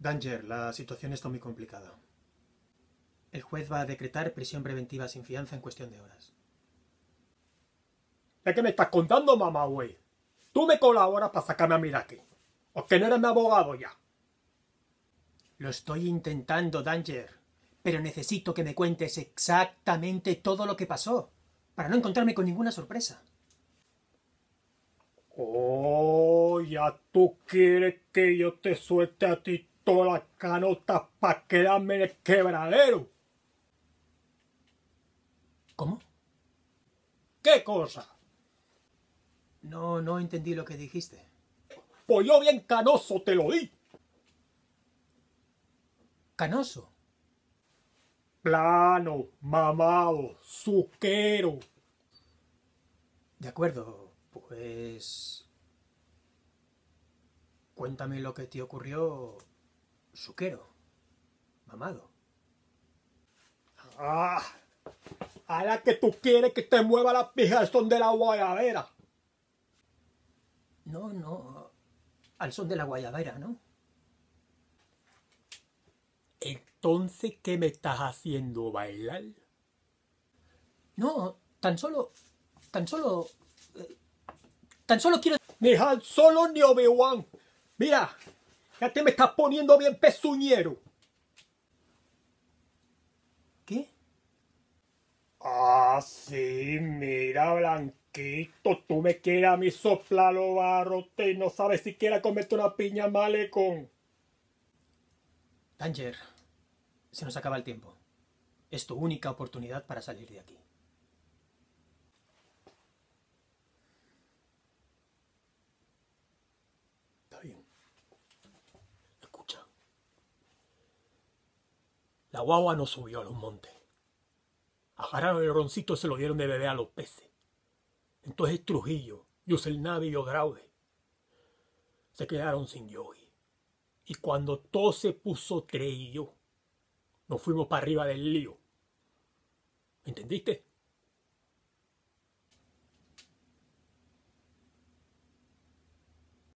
Danger, la situación está muy complicada. El juez va a decretar prisión preventiva sin fianza en cuestión de horas. ¿Es que me estás contando, mamá, güey? Tú me colaboras para sacarme a Miraki, de ¿O que no eres mi abogado ya? Lo estoy intentando, Danger. Pero necesito que me cuentes exactamente todo lo que pasó, para no encontrarme con ninguna sorpresa. Oh, ya tú quieres que yo te suelte a ti todas las canotas para quedarme en el quebradero. ¿Cómo? ¿Qué cosa? No, no entendí lo que dijiste. Pues yo bien canoso te lo di. ¿Canoso? Plano, mamado, suquero. De acuerdo, pues... Cuéntame lo que te ocurrió suquero, mamado. ¡Ah! A que tú quieres que te mueva la pija al son de la guayabera. No, no, al son de la guayabera, ¿no? Entonces, ¿qué me estás haciendo bailar? No, tan solo, tan solo, eh, tan solo quiero... Ni Solo ni Obi-Wan. Mira, ya te me estás poniendo bien pezuñero. ¿Qué? Ah, sí, mira, Blanquito, tú me quieres a mí soplar y no sabes siquiera comerte una piña malecón. Tanger, se nos acaba el tiempo. Es tu única oportunidad para salir de aquí. La guagua no subió a los montes. Agarraron el roncito y se lo dieron de bebé a los peces. Entonces Trujillo, Yuselnavi el y Ograude se quedaron sin yogi. Y cuando todo se puso treillo, nos fuimos para arriba del lío. ¿Entendiste?